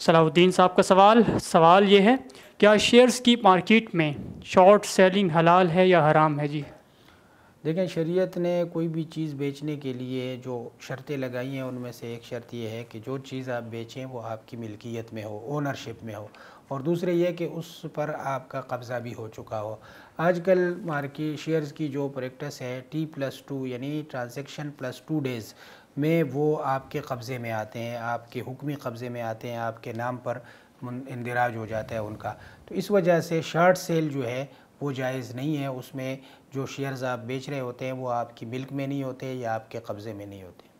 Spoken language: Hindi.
सलाउद्दीन साहब का सवाल सवाल ये है क्या शेयर्स की मार्केट में शॉर्ट सेलिंग हलाल है या हराम है जी देखें शरीयत ने कोई भी चीज़ बेचने के लिए जो शर्तें लगाई हैं उनमें से एक शर्त यह है कि जो चीज़ आप बेचें वो आपकी मिल्कियत में हो ओनरशिप में हो और दूसरे ये कि उस पर आपका कब्ज़ा भी हो चुका हो आजकल मार्केट शेयर्स की जो प्रैक्टिस है टी प्लस टू यानी ट्रांजैक्शन प्लस टू डेज़ में वो आपके कब्ज़े में आते हैं आपके हुक्मी कब्ज़े में आते हैं आपके नाम पर इंदिराज हो जाता है उनका तो इस वजह से शर्ट सेल जो है वो जायज़ नहीं है उसमें जो शेयर्स आप बेच रहे होते हैं वो आपकी मिल्क में नहीं होते या आपके कब्ज़े में नहीं होते